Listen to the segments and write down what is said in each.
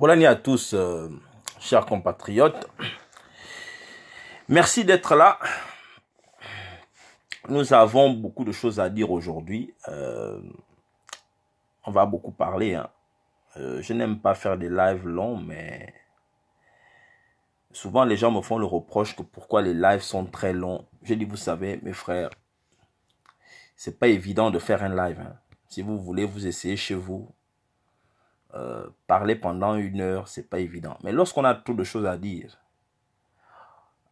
Bonne année à tous, euh, chers compatriotes. Merci d'être là. Nous avons beaucoup de choses à dire aujourd'hui. Euh, on va beaucoup parler. Hein. Euh, je n'aime pas faire des lives longs, mais souvent les gens me font le reproche que pourquoi les lives sont très longs. Je dis, vous savez, mes frères, c'est pas évident de faire un live. Hein. Si vous voulez, vous essayez chez vous. Euh, parler pendant une heure, c'est pas évident. Mais lorsqu'on a trop de choses à dire,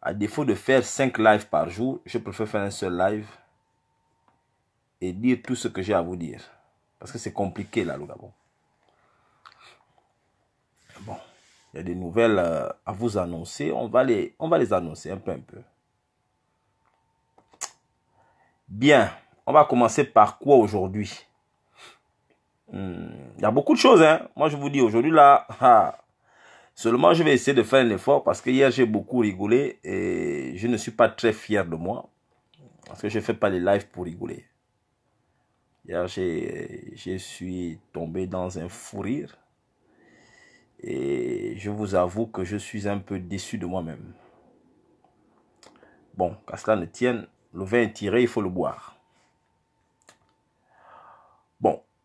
à défaut de faire 5 lives par jour, je préfère faire un seul live et dire tout ce que j'ai à vous dire. Parce que c'est compliqué là, le Bon, il y a des nouvelles euh, à vous annoncer. On va les, on va les annoncer un peu, un peu. Bien, on va commencer par quoi aujourd'hui Hmm. Il y a beaucoup de choses. Hein. Moi, je vous dis, aujourd'hui, là, ah, seulement je vais essayer de faire un effort parce que hier, j'ai beaucoup rigolé et je ne suis pas très fier de moi parce que je ne fais pas les lives pour rigoler. Hier, je suis tombé dans un fou rire et je vous avoue que je suis un peu déçu de moi-même. Bon, qu'à cela ne tienne, le vin est tiré, il faut le boire.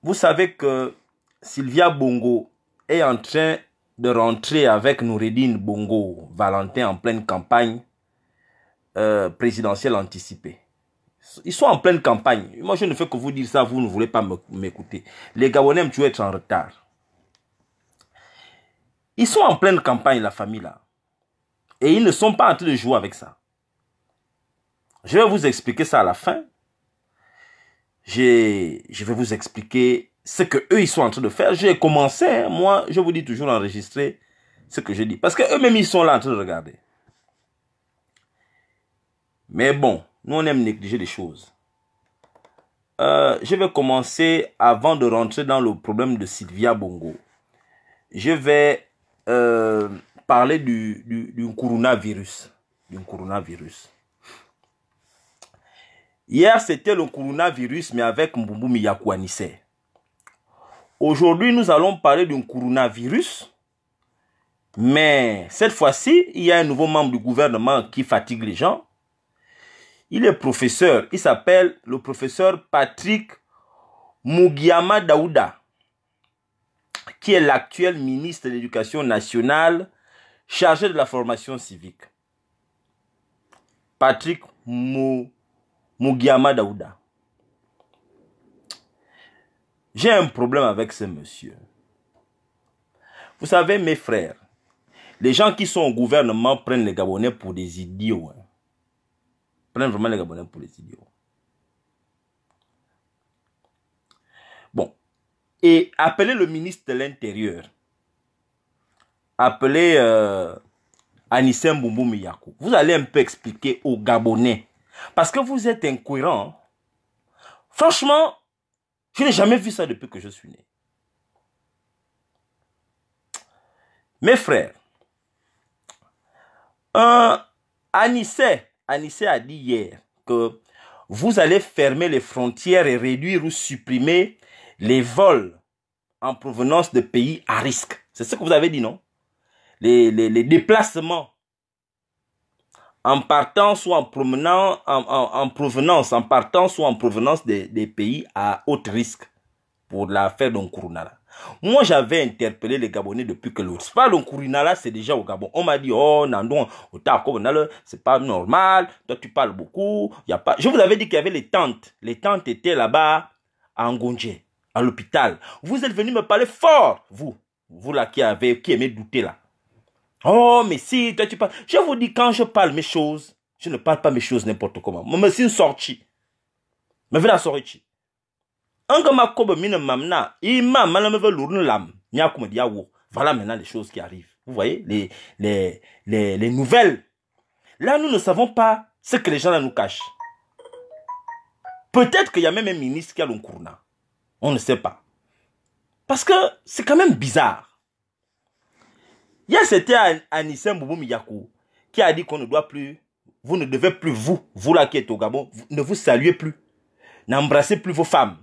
Vous savez que Sylvia Bongo est en train de rentrer avec Noureddin Bongo, Valentin en pleine campagne euh, présidentielle anticipée. Ils sont en pleine campagne. Moi, je ne fais que vous dire ça, vous ne voulez pas m'écouter. Les Gabonais, tu être en retard. Ils sont en pleine campagne, la famille, là. Et ils ne sont pas en train de jouer avec ça. Je vais vous expliquer ça à la fin je vais vous expliquer ce que eux ils sont en train de faire. J'ai commencé, hein. moi, je vous dis toujours enregistrer ce que je dis. Parce que eux-mêmes, ils sont là en train de regarder. Mais bon, nous, on aime négliger les choses. Euh, je vais commencer avant de rentrer dans le problème de Sylvia Bongo. Je vais euh, parler du, du, du coronavirus. Du coronavirus. Hier, c'était le coronavirus, mais avec Mbumbu Miyakouanisse. Aujourd'hui, nous allons parler d'un coronavirus. Mais cette fois-ci, il y a un nouveau membre du gouvernement qui fatigue les gens. Il est professeur. Il s'appelle le professeur Patrick Mugiyama Daouda, qui est l'actuel ministre de l'Éducation nationale chargé de la formation civique. Patrick Mugiyama. Mugiyama Daouda. J'ai un problème avec ce monsieur. Vous savez, mes frères, les gens qui sont au gouvernement prennent les Gabonais pour des idiots. Hein. Prennent vraiment les Gabonais pour des idiots. Bon. Et appelez le ministre de l'Intérieur. Appelez euh, Anissem Vous allez un peu expliquer aux Gabonais parce que vous êtes incohérent. Franchement, je n'ai jamais vu ça depuis que je suis né. Mes frères, euh, Anissé, a dit hier que vous allez fermer les frontières et réduire ou supprimer les vols en provenance de pays à risque. C'est ce que vous avez dit, non les déplacements en partant soit en, promenant, en, provenance, en partant soit en provenance des, pays à haut risque pour l'affaire d'Onkurunala. Moi, j'avais interpellé les Gabonais depuis que le pas d'Onkurunala, c'est déjà au Gabon. On m'a dit, oh, Nandon, c'est pas normal, toi tu parles beaucoup, y a pas... Je vous avais dit qu'il y avait les tentes. Les tentes étaient là-bas, à Ngondje, à l'hôpital. Vous êtes venu me parler fort, vous. Vous là qui avez, qui aimez douter là. Oh, mais si, toi tu parles. Je vous dis, quand je parle mes choses, je ne parle pas mes choses n'importe comment. Mais c'est une sortie. Mais voilà, sortie. Voilà maintenant les choses qui arrivent. Vous voyez, les, les, les, les nouvelles. Là, nous ne savons pas ce que les gens nous cachent. Peut-être qu'il y a même un ministre qui a l'oncourna. On ne sait pas. Parce que c'est quand même bizarre. Hier, c'était Anissa Boubou Miyako qui a dit qu'on ne doit plus, vous ne devez plus, vous, vous là qui êtes au Gabon, ne vous saluez plus. N'embrassez plus vos femmes.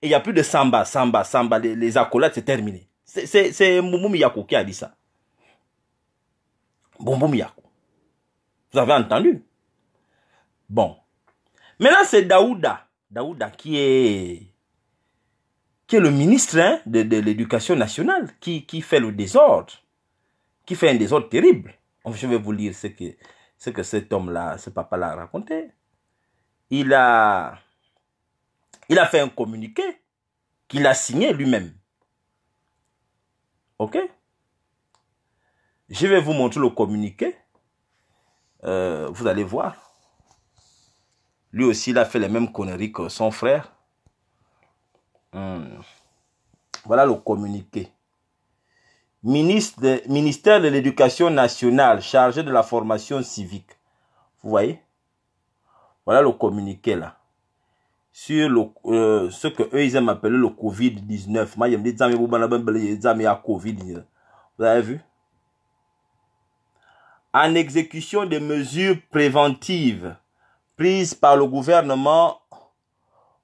Et il n'y a plus de samba, samba, samba, les, accolades, c'est terminé. C'est Boubou Miyako qui a dit ça. Boubou Miyako. Vous avez entendu Bon. Maintenant, c'est Daouda. Daouda qui est qui est le ministre hein, de, de l'éducation nationale, qui, qui fait le désordre qui fait un désordre terrible. Je vais vous lire ce que, ce que cet homme-là, ce papa-là a raconté. Il a, il a fait un communiqué qu'il a signé lui-même. OK Je vais vous montrer le communiqué. Euh, vous allez voir. Lui aussi, il a fait les mêmes conneries que son frère. Hmm. Voilà le communiqué ministère de l'Éducation nationale chargé de la formation civique. Vous voyez Voilà le communiqué là. Sur euh, ce que eux, ils aiment appeler le Covid-19. Moi, ils me disent, covid Vous avez vu En exécution des mesures préventives prises par le gouvernement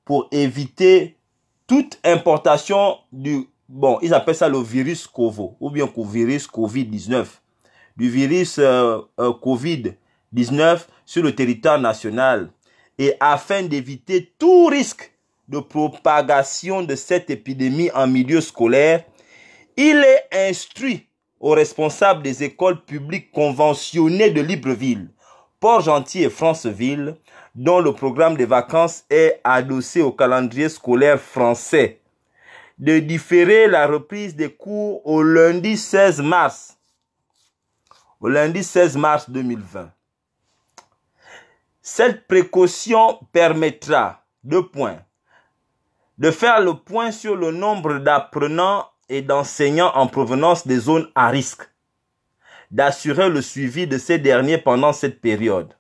pour éviter toute importation du Bon, ils appellent ça le virus Covo, ou bien le virus Covid-19. Du virus euh, euh, Covid-19 sur le territoire national. Et afin d'éviter tout risque de propagation de cette épidémie en milieu scolaire, il est instruit aux responsables des écoles publiques conventionnées de Libreville, Port-Gentil et Franceville, dont le programme des vacances est adossé au calendrier scolaire français de différer la reprise des cours au lundi 16 mars. Au lundi 16 mars 2020. Cette précaution permettra, deux points, de faire le point sur le nombre d'apprenants et d'enseignants en provenance des zones à risque, d'assurer le suivi de ces derniers pendant cette période.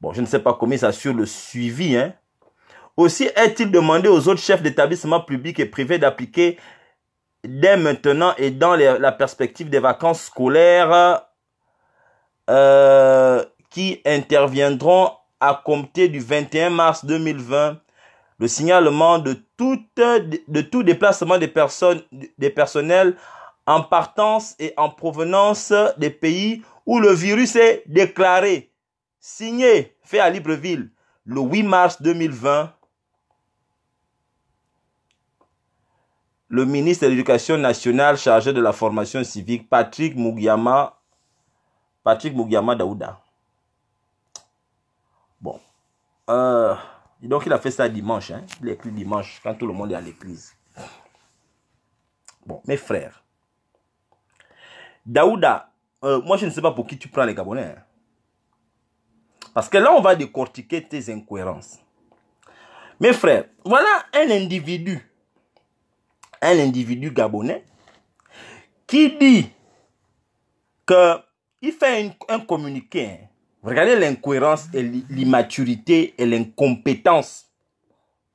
Bon, je ne sais pas comment ils assurent le suivi, hein, aussi est-il demandé aux autres chefs d'établissements publics et privés d'appliquer dès maintenant et dans la perspective des vacances scolaires euh, qui interviendront à compter du 21 mars 2020 le signalement de tout, de tout déplacement des personnes, des personnels en partance et en provenance des pays où le virus est déclaré, signé, fait à Libreville le 8 mars 2020 le ministre de l'Éducation nationale chargé de la formation civique, Patrick Mugyama, Patrick Mugyama Daouda. Bon. Euh, donc, il a fait ça dimanche. Hein? Il est dimanche, quand tout le monde est à l'église. Bon, mes frères. Daouda, euh, moi, je ne sais pas pour qui tu prends les Gabonais. Hein. Parce que là, on va décortiquer tes incohérences. Mes frères, voilà un individu un individu gabonais qui dit que il fait un communiqué. Hein. Regardez l'incohérence et l'immaturité et l'incompétence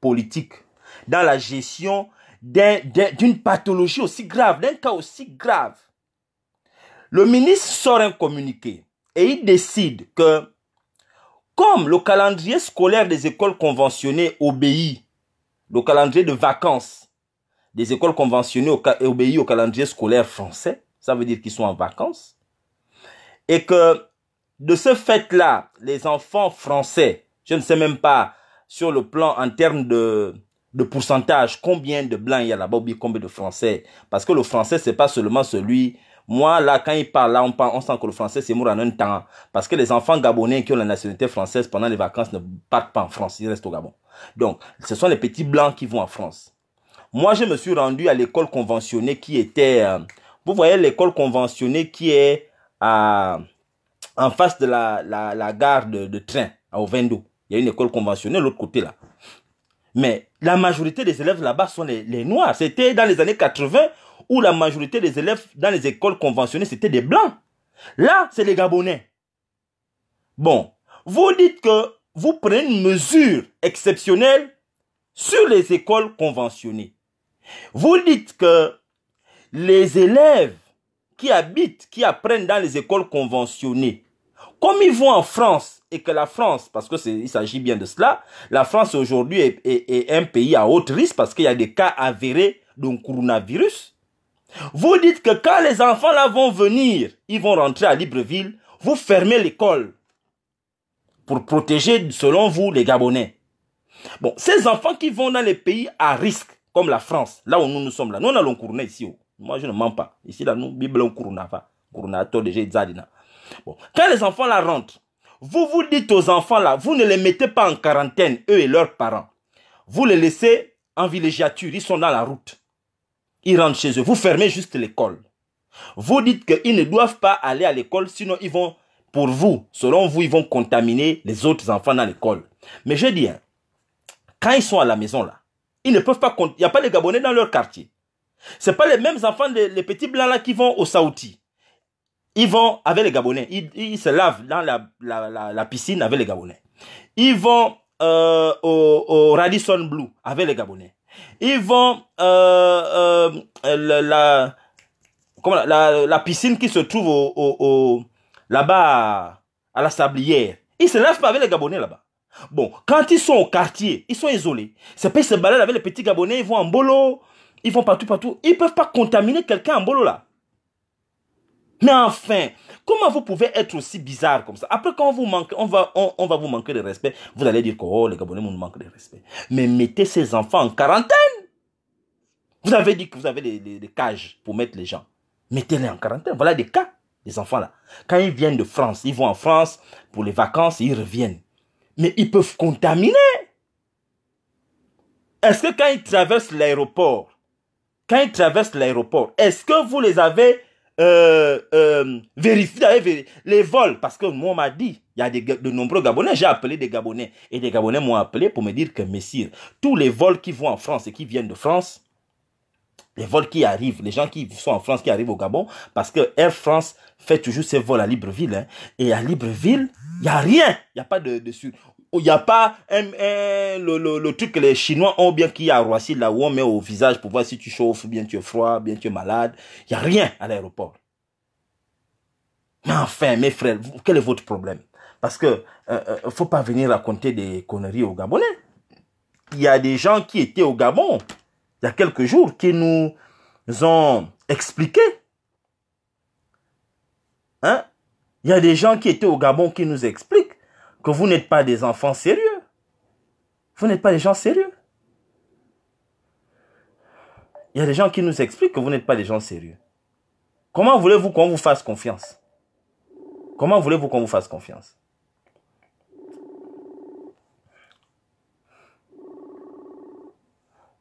politique dans la gestion d'une pathologie aussi grave, d'un cas aussi grave. Le ministre sort un communiqué et il décide que, comme le calendrier scolaire des écoles conventionnées obéit, le calendrier de vacances des écoles conventionnées et obéies au calendrier scolaire français, ça veut dire qu'ils sont en vacances, et que de ce fait-là, les enfants français, je ne sais même pas sur le plan en termes de, de pourcentage, combien de blancs il y a là-bas, ou combien de français, parce que le français, c'est pas seulement celui moi, là, quand il parle, là, on, parle, on sent que le français, c'est mort en un temps. Parce que les enfants gabonais qui ont la nationalité française pendant les vacances ne partent pas en France, ils restent au Gabon. Donc, ce sont les petits blancs qui vont en France. Moi, je me suis rendu à l'école conventionnée qui était... Euh, vous voyez l'école conventionnée qui est en face de la, gare de, train, à Ovendo. Il y a une école conventionnée de l'autre côté là. Mais la majorité des élèves là-bas sont les, noirs. C'était dans les années 80 où la majorité des élèves dans les écoles conventionnées, c'était des blancs. Là, c'est les Gabonais. Bon, vous dites que vous prenez une mesure exceptionnelle sur les écoles conventionnées. Vous dites que les élèves qui habitent, qui apprennent dans les écoles conventionnées, comme ils vont en France et que la France, parce que s'agit bien de cela, la France aujourd'hui est, un pays à haute risque parce qu'il y a des cas avérés d'un coronavirus. Vous dites que quand les enfants là vont venir, ils vont rentrer à Libreville, vous fermez l'école pour protéger, selon vous, les Gabonais. Bon, ces enfants qui vont dans les pays à risque, comme la France, là où nous nous sommes là. Nous, on a ici. Oh. Moi, je ne mens pas. Ici, là, nous, Bible, on courna Bon. Quand les enfants la rentrent, vous vous dites aux enfants là, vous ne les mettez pas en quarantaine, eux et leurs parents. Vous les laissez en villégiature, ils sont dans la route. Ils rentrent chez eux. Vous fermez juste l'école. Vous dites qu'ils ne doivent pas aller à l'école, sinon ils vont, pour vous, selon vous, ils vont contaminer les autres enfants dans l'école. Mais je dis, hein, quand ils sont à la maison là, ils ne peuvent pas. Il n'y a pas les Gabonais dans leur quartier. Ce pas les mêmes enfants, les, petits blancs là qui vont au Saouti. Ils vont avec les Gabonais. Ils, se lavent dans la, piscine avec les Gabonais. Ils vont euh, au, Radisson Blue avec les Gabonais. Ils vont euh, euh la, la, piscine qui se trouve là-bas à la sablière. Ils ne se lavent pas avec les Gabonais là-bas. Bon, quand ils sont au quartier, ils sont isolés. c'est pays se balade avec les petits Gabonais, ils vont en bolo, ils vont partout, partout. Ils ne peuvent pas contaminer quelqu'un en bolo là. Mais enfin, comment vous pouvez être aussi bizarre comme ça Après, quand vous manque, on, va, on, on va vous manquer de respect, vous allez dire que oh, les Gabonais nous manquent de respect. Mais mettez ces enfants en quarantaine. Vous avez dit que vous avez des, cages pour mettre les gens. Mettez-les en quarantaine. Voilà des cas, des enfants là. Quand ils viennent de France, ils vont en France pour les vacances, et ils reviennent mais ils peuvent contaminer. Est-ce que quand ils traversent l'aéroport, quand ils traversent l'aéroport, est-ce que vous les avez euh, euh, vérifiés les vols Parce que moi, on m'a dit, il y a de nombreux Gabonais, j'ai appelé des Gabonais, et des Gabonais m'ont appelé pour me dire que, messire, tous les vols qui vont en France et qui viennent de France, les vols qui arrivent, les gens qui sont en France, qui arrivent au Gabon, parce que Air France fait toujours ses vols à Libreville. Hein. et à Libreville, il n'y a rien. Il n'y a pas de... de il n'y a pas le, truc que les Chinois ont bien qu'il y a à Roissy, là où on met au visage pour voir si tu chauffes, bien tu es froid, bien tu es malade. Il n'y a rien à l'aéroport. Mais enfin, mes frères, quel est votre problème Parce que ne euh, euh, faut pas venir raconter des conneries aux Gabonais. Il y a des gens qui étaient au Gabon il y a quelques jours qui nous ont expliqué. Hein? Il y a des gens qui étaient au Gabon qui nous expliquent que vous n'êtes pas des enfants sérieux. Vous n'êtes pas des gens sérieux. Il y a des gens qui nous expliquent que vous n'êtes pas des gens sérieux. Comment voulez-vous qu'on vous fasse confiance Comment voulez-vous qu'on vous fasse confiance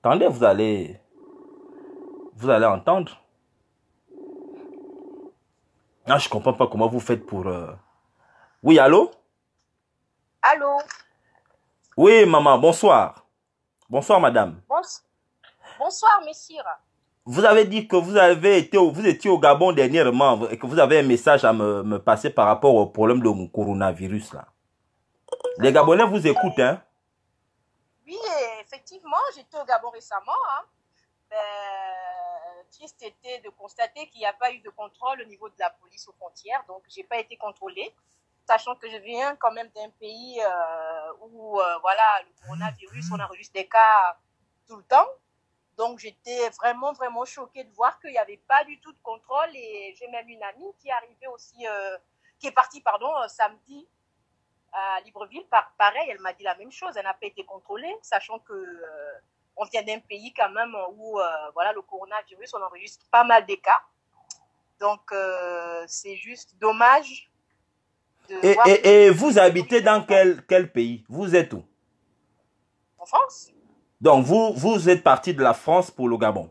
Attendez, vous allez, vous allez entendre. Non, ah, je comprends pas comment vous faites pour. Euh, oui, allô. Allô. Oui, maman. Bonsoir. Bonsoir, madame. Bonsoir. monsieur. Vous avez dit que vous avez été, vous étiez au Gabon dernièrement et que vous avez un message à me, me passer par rapport au problème de mon coronavirus là. Les Gabonais vous écoutent, hein effectivement, j'étais au Gabon récemment. Hein. Ben, triste était de constater qu'il n'y a pas eu de contrôle au niveau de la police aux frontières, donc j'ai pas été contrôlée, sachant que je viens quand même d'un pays euh, où euh, voilà le coronavirus, on enregistre des cas tout le temps. Donc j'étais vraiment, vraiment choquée de voir qu'il n'y avait pas du tout de contrôle. Et j'ai même une amie qui est aussi, euh, qui est partie, pardon, samedi à Libreville, pareil, elle m'a dit la même chose. Elle n'a pas été contrôlée, sachant que euh, on vient d'un pays quand même où euh, voilà le coronavirus, on enregistre pas mal des cas. Donc euh, c'est juste dommage. et, vous habitez dans quel, quel pays Vous êtes où En France. Donc vous vous êtes parti de la France pour le Gabon.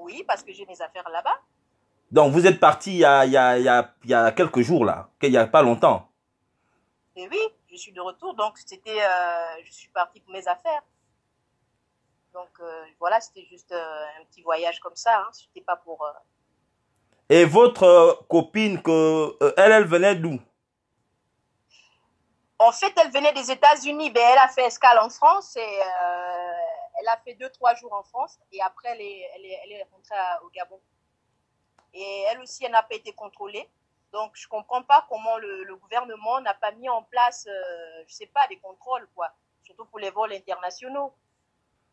Oui, parce que j'ai mes affaires là-bas. Donc vous êtes parti il y a, y, a, il y a quelques jours là, il n'y a pas longtemps oui, je suis de retour, donc c'était, euh, je suis partie pour mes affaires. Donc euh, voilà, c'était juste euh, un petit voyage comme ça, hein. c'était pas pour. Et votre copine, que, elle, elle venait d'où En fait, elle venait des États-Unis, mais ben, elle a fait escale en France et elle a fait deux, trois jours en France et après elle est rentrée au Gabon. Et elle aussi, elle n'a pas été contrôlée. Donc, je ne comprends pas comment le, gouvernement n'a pas mis en place, euh, je ne sais pas, des contrôles, quoi, surtout pour les vols internationaux.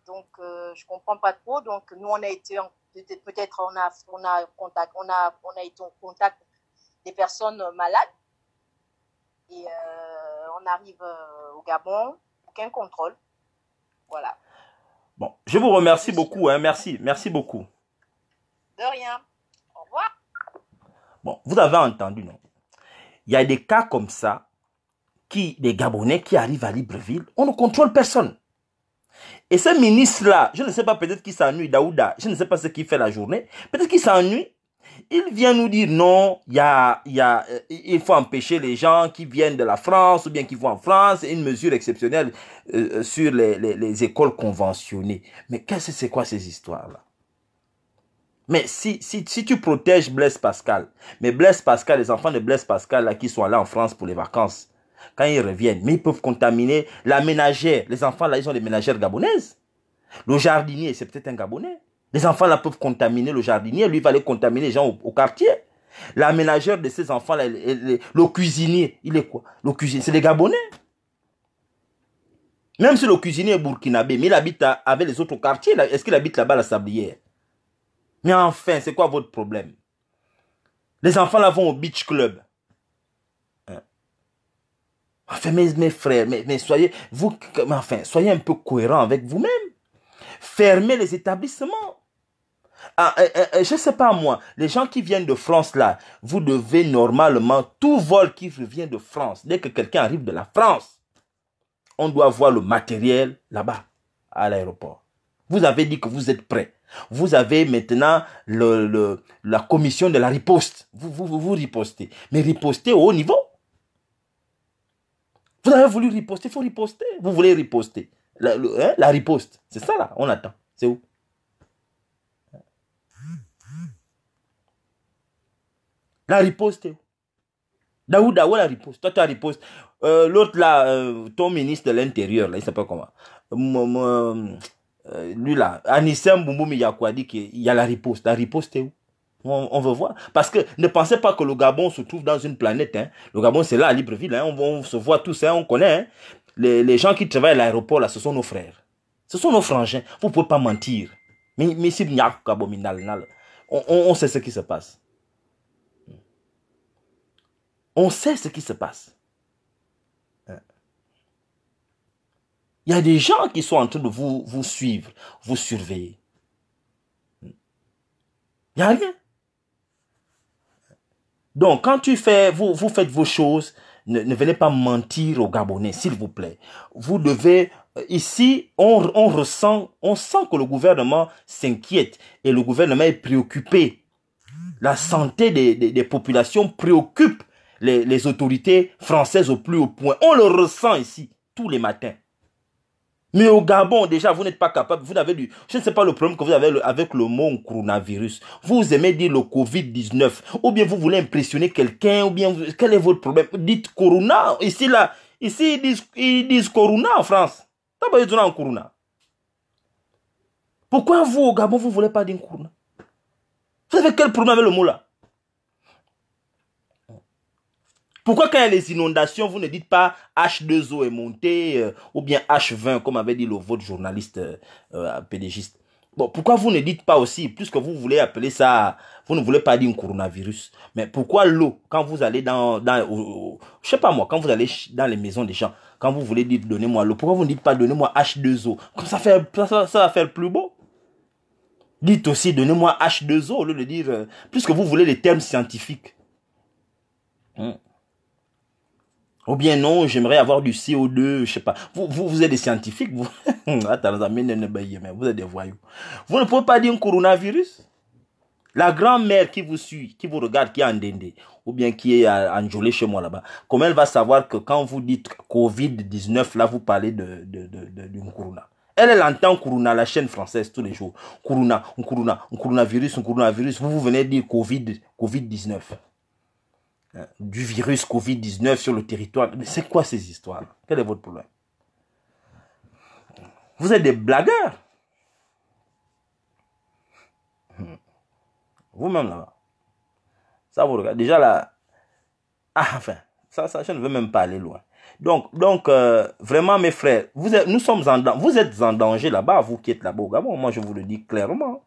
Donc, euh, je ne comprends pas trop. Donc, nous, on a été, peut-être, on a, a contact, on, a, on a été en contact des personnes malades. Et euh, on arrive au Gabon, aucun contrôle. Voilà. Bon, je vous remercie beaucoup. Hein. merci, merci beaucoup. De rien. Bon, vous avez entendu, non Il y a des cas comme ça, qui, des Gabonais qui arrivent à Libreville, on ne contrôle personne. Et ce ministre-là, je ne sais pas, peut-être qu'il s'ennuie, Daouda, je ne sais pas ce qu'il fait la journée, peut-être qu'il s'ennuie. Il vient nous dire non, il euh, faut empêcher les gens qui viennent de la France ou bien qui vont en France, une mesure exceptionnelle euh, euh, sur les, les écoles conventionnées. Mais qu'est-ce que c'est quoi ces histoires-là mais si, tu protèges Blaise Pascal, mais Blaise Pascal, les enfants de Blaise Pascal là, qui sont allés en France pour les vacances, quand ils reviennent, mais ils peuvent contaminer la ménagère. Les enfants là, ils ont des ménagères gabonaises. Le jardinier, c'est peut-être un Gabonais. Les enfants là peuvent contaminer le jardinier, lui va aller contaminer les gens au, quartier. La ménagère de ces enfants là, le cuisinier, il est quoi Le cuisinier, c'est les Gabonais. Même si le cuisinier est burkinabé, mais il habite avec les autres quartiers, est-ce qu'il habite là-bas à la sablière mais enfin, c'est quoi votre problème Les enfants là vont au beach club. Hein? Enfin, mes, frères, mais, soyez, vous, enfin, soyez un peu cohérents avec vous-même. Fermez les établissements. Je ah, euh, ne euh, euh, je sais pas moi, les gens qui viennent de France là, vous devez normalement, tout vol qui vient de France, dès que quelqu'un arrive de la France, on doit voir le matériel là-bas, à l'aéroport. Vous avez dit que vous êtes prêts. Vous avez maintenant le, la commission de la riposte. Vous, vous, vous, ripostez. Mais ripostez au haut niveau. Vous avez voulu riposter, il faut riposter. Vous voulez riposter. La, hein, la riposte, c'est ça là, on attend. C'est où La riposte, où la riposte. Toi, tu as riposte. Euh, l'autre là, euh, ton ministre de l'Intérieur, là, il pas comment euh, lui là, Anissem quoi dit il y a la riposte. La riposte est où on, veut voir. Parce que ne pensez pas que le Gabon se trouve dans une planète. Hein. Le Gabon, c'est là à Libreville. Hein. On, se voit tous, hein, on connaît. Les, gens qui travaillent à l'aéroport, ce sont nos frères. Ce sont nos frangins. Vous ne pouvez pas mentir. Mais si on, on sait ce qui se passe. On sait ce qui se passe. Il y a des gens qui sont en train de vous, suivre, vous surveiller. Il n'y a rien. Donc, quand tu fais, vous, faites vos choses, ne, venez pas mentir aux Gabonais, s'il vous plaît. Vous devez, euh, ici, on, ressent, on sent que le gouvernement s'inquiète et le gouvernement est préoccupé. La santé des, populations préoccupe les autorités françaises au plus haut point. On le ressent ici, tous les matins. Mais au Gabon, déjà, vous n'êtes pas capable. Vous n'avez du. Je ne sais pas le problème que vous avez avec le mot coronavirus. Vous aimez dire le Covid-19. Ou bien vous voulez impressionner quelqu'un. Ou bien quel est votre problème Dites Corona. Ici, là. Ici, ils disent, Corona en France. T'as pas Corona. Pourquoi vous, au Gabon, vous ne voulez pas dire Corona Vous avez quel problème avec le mot là Pourquoi quand il y a les inondations, vous ne dites pas H2O est monté euh, ou bien H20 comme avait dit le votre journaliste euh, euh, pédégiste Bon, pourquoi vous ne dites pas aussi, puisque vous voulez appeler ça, vous ne voulez pas dire un coronavirus, mais pourquoi l'eau, quand vous allez dans, dans je sais pas moi, quand vous allez dans les maisons des gens, quand vous voulez dire donnez-moi l'eau, pourquoi vous ne dites pas donnez-moi H2O Comme ça, fait, ça, va faire plus beau. Dites aussi donnez-moi H2O au lieu de dire, puisque vous voulez les termes scientifiques. Hein? Ou bien non, j'aimerais avoir du CO2, je sais pas. Vous, êtes des scientifiques, vous. Ah, vous êtes des voyous. Vous ne pouvez pas dire un coronavirus. La grand-mère qui vous suit, qui vous regarde, qui est en Dende, ou bien qui est euh, en jolie chez moi là-bas, comment elle va savoir que quand vous dites Covid-19, là, vous parlez de, de, de, Elle, elle entend corona, la chaîne française, tous les jours. corona, un corona, un coronavirus, un coronavirus. Vous, vous venez dire Covid, Covid-19. Euh, du virus Covid-19 sur le territoire. Mais c'est quoi ces histoires Quel est votre problème Vous êtes des blagueurs. Hmm. Vous-même là-bas. Ça vous regarde. Déjà là. Ah, enfin, ça, ça, je ne veux même pas aller loin. Donc, donc euh, vraiment, mes frères, vous nous sommes en, vous êtes en danger là-bas, vous qui êtes là-bas au Gabon. Moi, je vous le dis clairement.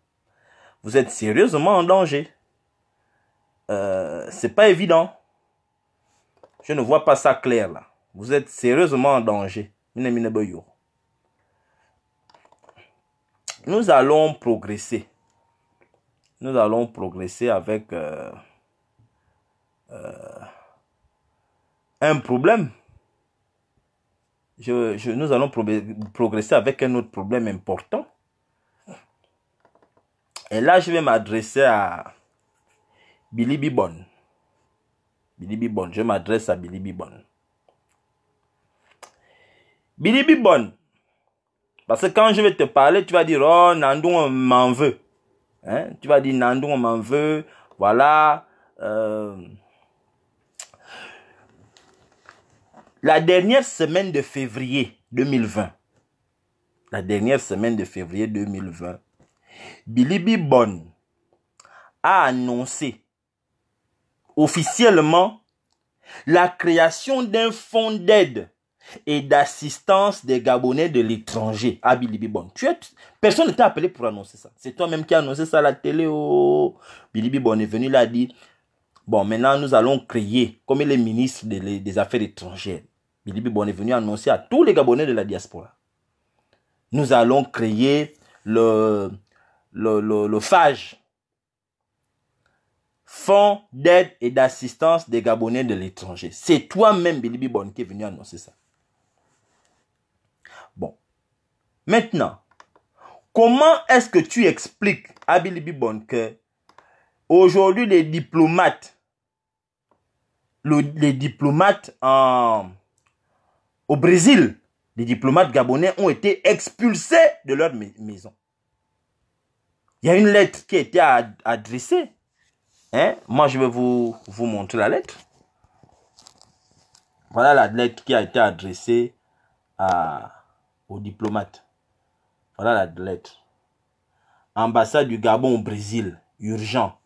Vous êtes sérieusement en danger. Euh, c'est pas évident. Je ne vois pas ça clair là. Vous êtes sérieusement en danger. Nous allons progresser. Nous allons progresser avec euh, euh, un problème. nous allons progresser avec un autre problème important. Et là, je vais m'adresser à, Billy Bibon. Billy Bibon, je m'adresse à Billy Bibon. Billy Bibon, parce que quand je vais te parler, tu vas dire, oh, Nandou, on m'en veut. Hein? Tu vas dire, Nandou, on m'en veut. Voilà. Euh, la dernière semaine de février 2020, la dernière semaine de février 2020, Billy Bibon a annoncé officiellement la création d'un fonds d'aide et d'assistance des Gabonais de l'étranger à Bilibibon. Tu Personne ne t'a appelé pour annoncer ça. C'est toi-même qui as annoncé ça à la télé. Billy oh. Bilibibon est venu là dit, bon, maintenant nous allons créer, comme il est ministre des, Affaires étrangères, Bilibibon est venu annoncer à tous les Gabonais de la diaspora. Nous allons créer le, le, le, le phage Fonds d'aide et d'assistance des Gabonais de l'étranger. C'est toi-même, Bilibi Bonne, qui est venu annoncer ça. Bon. Maintenant, comment est-ce que tu expliques à Bilibi Bonne que aujourd'hui les diplomates, les diplomates au Brésil, les diplomates gabonais ont été expulsés de leur maison. Il y a une lettre qui a été adressée Hein? Moi, je vais vous, vous montrer la lettre. Voilà la lettre qui a été adressée à, aux diplomates. Voilà la lettre. Ambassade du Gabon au Brésil, urgent.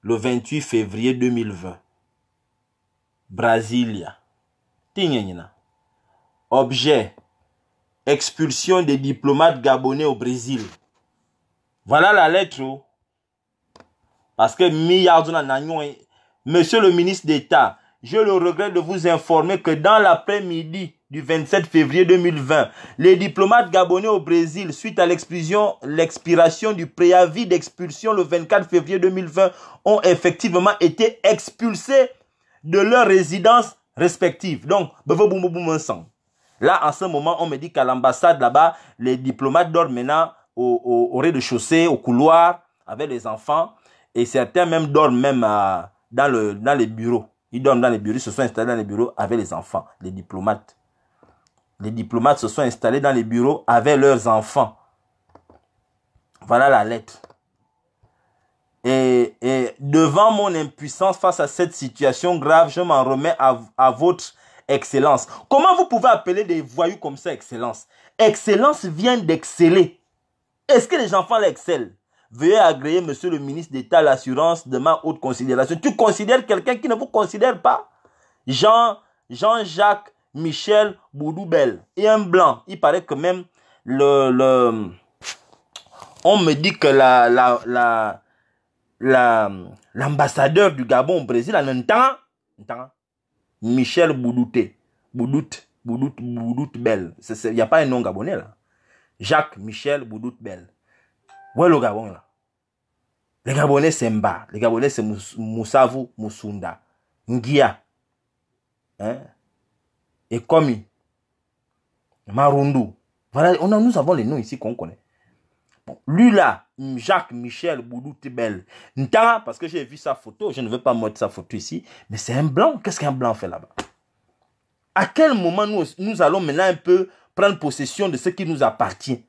Le 28 février 2020. Brasilia. Objet. Expulsion des diplomates gabonais au Brésil. Voilà la lettre. Oh. Parce que Monsieur le ministre d'État, je le regrette de vous informer que dans l'après-midi du 27 février 2020, les diplomates gabonais au Brésil, suite à l'expiration du préavis d'expulsion le 24 février 2020, ont effectivement été expulsés de leurs résidences respectives. Donc, Là, en ce moment, on me dit qu'à l'ambassade là-bas, les diplomates dorment maintenant au rez-de-chaussée, au couloir, avec les enfants. Et certains même dorment même euh, dans, le, les bureaux. Ils dorment dans les bureaux, ils se sont installés dans les bureaux avec les enfants, les diplomates. Les diplomates se sont installés dans les bureaux avec leurs enfants. Voilà la lettre. Et, devant mon impuissance face à cette situation grave, je m'en remets à, à votre excellence. Comment vous pouvez appeler des voyous comme ça excellence Excellence vient d'exceller. Est-ce que les enfants l'excellent Veuillez agréer, monsieur le ministre d'État, l'assurance de ma haute considération. Tu considères quelqu'un qui ne vous considère pas Jean, Jean-Jacques Michel Boudoubel. Et un blanc. Il paraît que même le, on me dit que la, la, la, l'ambassadeur du Gabon au Brésil en un temps, Michel Boudouté, Boudoute. Boudoute. Boudoute Belle. Il n'y a pas un nom gabonais là. Jacques Michel Boudout où le Gabon là Les Gabonais c'est Mba, les Gabonais c'est Moussavu Moussunda, Ngia, hein? et Komi, Marundu. Voilà, nous avons les noms ici qu'on connaît. Bon, Lula, Jacques, Michel, Boudou, Tibel, Ntara, parce que j'ai vu sa photo, je ne veux pas mettre sa photo ici, mais c'est un blanc. Qu'est-ce qu'un blanc fait là-bas À quel moment nous, nous allons maintenant un peu prendre possession de ce qui nous appartient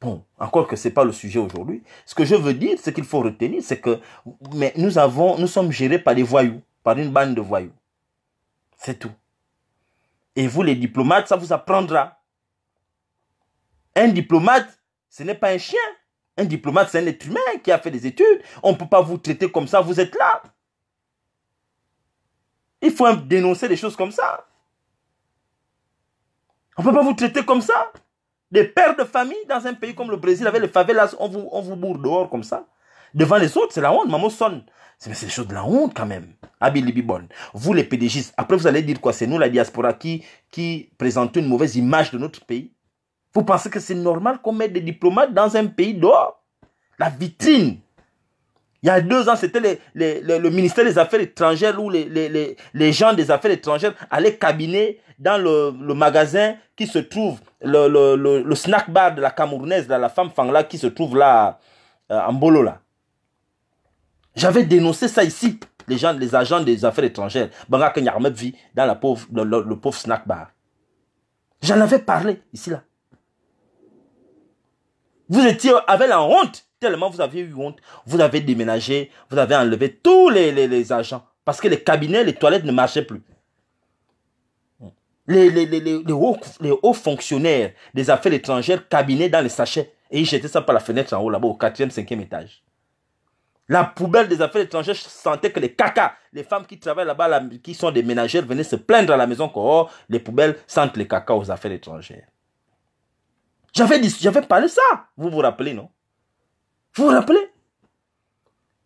Bon, encore que ce n'est pas le sujet aujourd'hui. Ce que je veux dire, ce qu'il faut retenir, c'est que mais nous, avons, nous sommes gérés par des voyous, par une bande de voyous. C'est tout. Et vous, les diplomates, ça vous apprendra. Un diplomate, ce n'est pas un chien. Un diplomate, c'est un être humain qui a fait des études. On ne peut pas vous traiter comme ça, vous êtes là. Il faut dénoncer des choses comme ça. On ne peut pas vous traiter comme ça des pères de famille dans un pays comme le Brésil, avec les favelas, on vous, on vous bourre dehors comme ça. Devant les autres, c'est la honte. Maman sonne. C'est des choses de la honte quand même. Abilibibon. Vous les pédégistes, après vous allez dire quoi C'est nous la diaspora qui, qui présentons une mauvaise image de notre pays. Vous pensez que c'est normal qu'on mette des diplomates dans un pays dehors La vitrine il y a deux ans, c'était le ministère des Affaires étrangères où les, gens des Affaires étrangères allaient cabiner dans le, magasin qui se trouve, le, snack bar de la Camerounaise, de la femme Fangla qui se trouve là, euh, en Bolo J'avais dénoncé ça ici, les gens, les agents des affaires étrangères. vit dans la pauvre, le, le pauvre snack bar. J'en avais parlé ici là. Vous étiez avec la honte tellement vous aviez eu honte, vous avez déménagé, vous avez enlevé tous les, agents. Parce que les cabinets, les toilettes ne marchaient plus. Les, les, hauts, fonctionnaires des affaires étrangères cabinaient dans les sachets. Et ils jetaient ça par la fenêtre en haut, là-bas, au quatrième, cinquième étage. La poubelle des affaires étrangères sentait que les caca les femmes qui travaillent là-bas, qui sont des ménagères, venaient se plaindre à la maison que oh, les poubelles sentent les caca aux affaires étrangères. J'avais, j'avais parlé ça, vous vous rappelez, non vous vous rappelez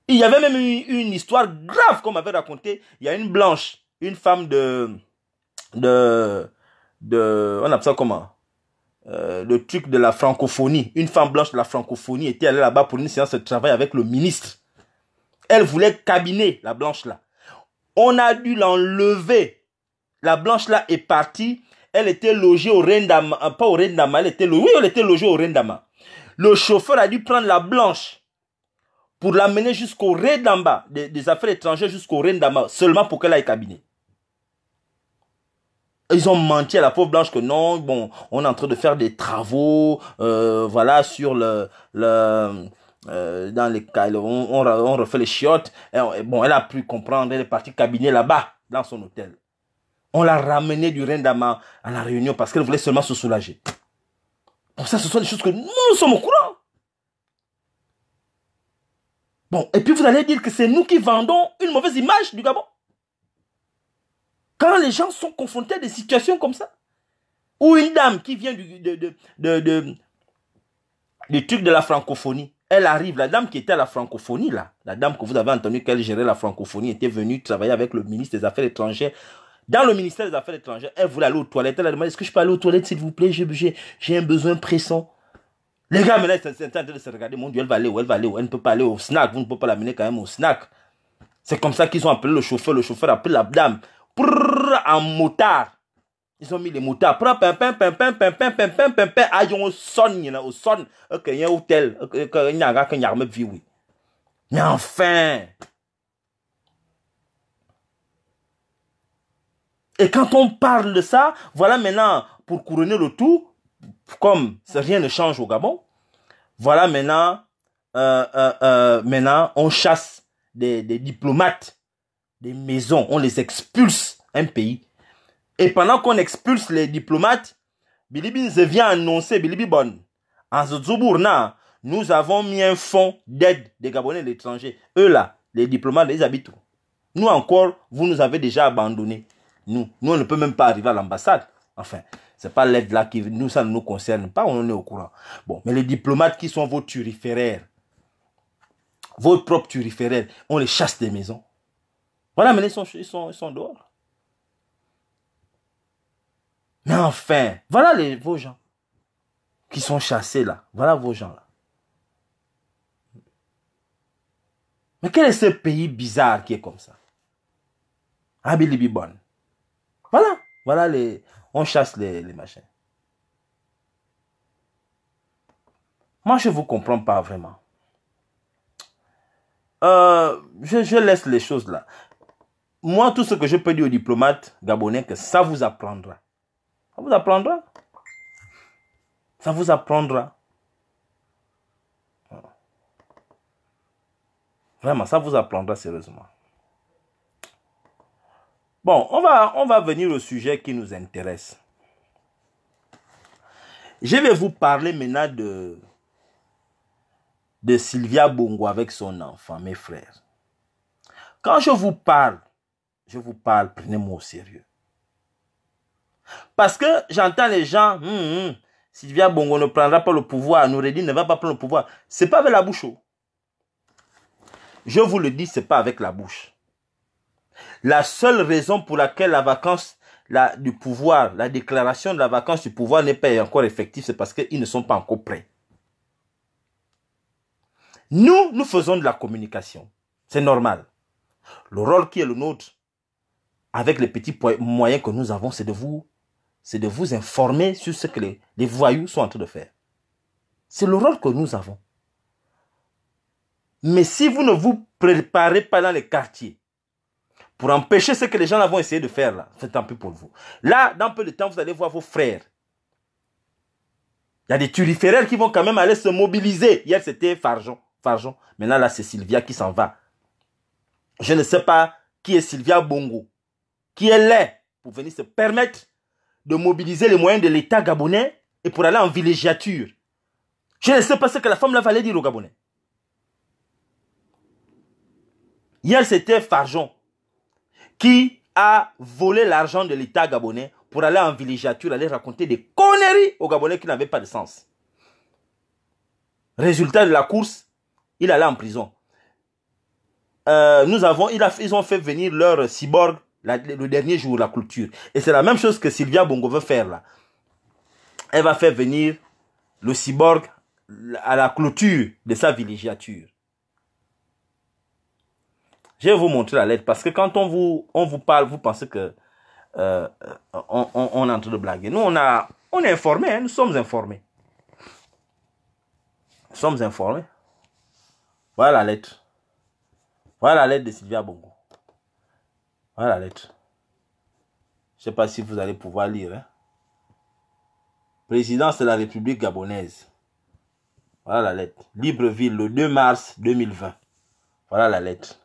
Il y avait même une, histoire grave qu'on m'avait racontée. Il y a une blanche, une femme de... de, de on appelle ça comment euh, le truc de la francophonie. Une femme blanche de la francophonie était allée là-bas pour une séance de travail avec le ministre. Elle voulait cabiner la blanche là. On a dû l'enlever. La blanche là est partie. Elle était logée au Rendama, euh, pas au Rendama, elle était, oui, elle était logée au Rendama. Le chauffeur a dû prendre la blanche pour l'amener jusqu'au Redamba, des, des affaires étrangères jusqu'au Rendama seulement pour qu'elle aille cabinet. Ils ont menti à la pauvre blanche que non, bon, on est en train de faire des travaux, euh, voilà, sur le, euh, dans les on, on, refait les chiottes. bon, elle a pu comprendre, elle est partie cabinet là-bas, dans son hôtel. On l'a ramenée du Rendama à la réunion parce qu'elle voulait seulement se soulager. Bon, ça, ce sont des choses que nous sommes au courant. Bon, et puis vous allez dire que c'est nous qui vendons une mauvaise image du Gabon. Quand les gens sont confrontés à des situations comme ça, où une dame qui vient du, de, de, de, de truc de la francophonie, elle arrive, la dame qui était à la francophonie, là, la dame que vous avez entendu qu'elle gérait la francophonie, était venue travailler avec le ministre des Affaires étrangères dans le ministère des Affaires étrangères, elle voulait aller aux toilettes. Elle a demandé, est-ce que je peux aller aux toilettes, s'il vous plaît J'ai un besoin pressant. Les gars, maintenant, ils sont en de se regarder. Mon Dieu, elle va aller où Elle va aller où Elle ne peut pas aller au snack. Vous ne pouvez pas l'amener quand même au snack. C'est comme ça qu'ils ont appelé le chauffeur. Le chauffeur a appelé la dame. Prrr, en motard. Ils ont mis les motards. Prrr, pim, pim, pim, pim, pim, pim, pim, pim, pim, pim. Ah, on sonne, au sonne. Ok, il y a un hôtel. Il y a un hôtel. Mais enfin. Et quand on parle de ça, voilà maintenant, pour couronner le tout, comme rien ne change au Gabon, voilà maintenant, euh, euh, euh, maintenant on chasse des, diplomates des maisons, on les expulse un pays. Et pendant qu'on expulse les diplomates, Bilibi vient annoncer, Bilibi Bonne, en Zobourna, nous avons mis un fonds d'aide des Gabonais de l'étranger. Eux là, les diplomates, les habitants. Nous encore, vous nous avez déjà abandonnés nous. on ne peut même pas arriver à l'ambassade. Enfin, c'est pas l'aide-là qui nous, ça ne nous concerne pas, on en est au courant. Bon, mais les diplomates qui sont vos turiféraires, vos propres turiféraires, on les chasse des maisons. Voilà, mais ils sont, ils dehors. Mais enfin, voilà les, vos gens qui sont chassés là. Voilà vos gens là. Mais quel est ce pays bizarre qui est comme ça? Abilibibon. Voilà. Voilà les. On chasse les, machins. Moi, je ne vous comprends pas vraiment. Euh, je, je, laisse les choses là. Moi, tout ce que je peux dire aux diplomates gabonais, que ça vous apprendra. Ça vous apprendra. Ça vous apprendra. Vraiment, ça vous apprendra sérieusement. Bon, on va, on va venir au sujet qui nous intéresse. Je vais vous parler maintenant de, de Sylvia Bongo avec son enfant, mes frères. Quand je vous parle, je vous parle, prenez-moi au sérieux. Parce que j'entends les gens, hum, hum, Sylvia Bongo ne prendra pas le pouvoir, Nouredi ne va pas prendre le pouvoir. Ce n'est pas avec la bouche. Oh. Je vous le dis, ce n'est pas avec la bouche. La seule raison pour laquelle la vacance du pouvoir, la déclaration de la vacance du pouvoir n'est pas encore effective, c'est parce qu'ils ne sont pas encore prêts. Nous, nous faisons de la communication. C'est normal. Le rôle qui est le nôtre, avec les petits moyens que nous avons, c'est de vous, c'est de vous informer sur ce que les, les voyous sont en train de faire. C'est le rôle que nous avons. Mais si vous ne vous préparez pas dans les quartiers, pour empêcher ce que les gens vont essayer de faire là. C'est tant pis pour vous. Là, dans peu de temps, vous allez voir vos frères. Il y a des turiféraires qui vont quand même aller se mobiliser. Hier, c'était Farjon. Maintenant, là, c'est Sylvia qui s'en va. Je ne sais pas qui est Sylvia Bongo. Qui elle est pour venir se permettre de mobiliser les moyens de l'État gabonais et pour aller en villégiature. Je ne sais pas ce que la femme là fallait dire aux Gabonais. Hier, c'était Farjon qui a volé l'argent de l'État gabonais pour aller en villégiature, aller raconter des conneries aux Gabonais qui n'avaient pas de sens. Résultat de la course, il allait en prison. Euh, nous avons, ils ont fait venir leur cyborg le dernier jour, la clôture. Et c'est la même chose que Sylvia Bongo veut faire là. Elle va faire venir le cyborg à la clôture de sa villégiature. Je vais vous montrer la lettre parce que quand on vous, on vous parle, vous pensez que euh, euh, on, est en train de blaguer. Nous, on, a, on est informés, hein, nous sommes informés. Nous sommes informés. Voilà la lettre. Voilà la lettre de Sylvia Bongo. Voilà la lettre. Je ne sais pas si vous allez pouvoir lire. Hein. Présidence de la République gabonaise. Voilà la lettre. Libreville, le 2 mars 2020. Voilà la lettre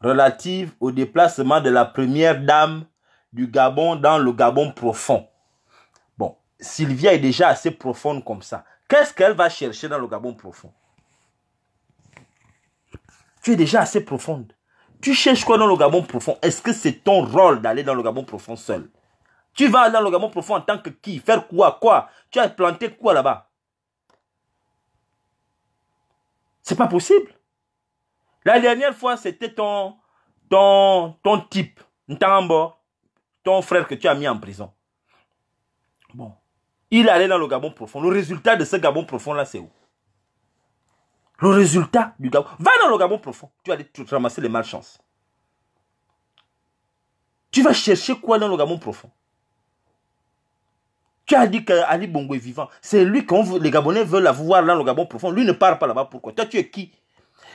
relative au déplacement de la première dame du Gabon dans le Gabon profond. Bon, Sylvia est déjà assez profonde comme ça. Qu'est-ce qu'elle va chercher dans le Gabon profond Tu es déjà assez profonde. Tu cherches quoi dans le Gabon profond Est-ce que c'est ton rôle d'aller dans le Gabon profond seul Tu vas dans le Gabon profond en tant que qui Faire quoi Quoi Tu as planté quoi là-bas C'est pas possible. La dernière fois, c'était ton, ton, ton type, Ntambo, ton frère que tu as mis en prison. Bon. Il allait dans le Gabon profond. Le résultat de ce Gabon profond-là, c'est où Le résultat du Gabon. Va dans le Gabon profond. Tu vas te ramasser les malchances. Tu vas chercher quoi dans le Gabon profond tu as dit qu'Ali Bongo est vivant. C'est lui que les Gabonais veulent la voir dans le Gabon profond. Lui ne parle pas là-bas. Pourquoi Toi, tu es qui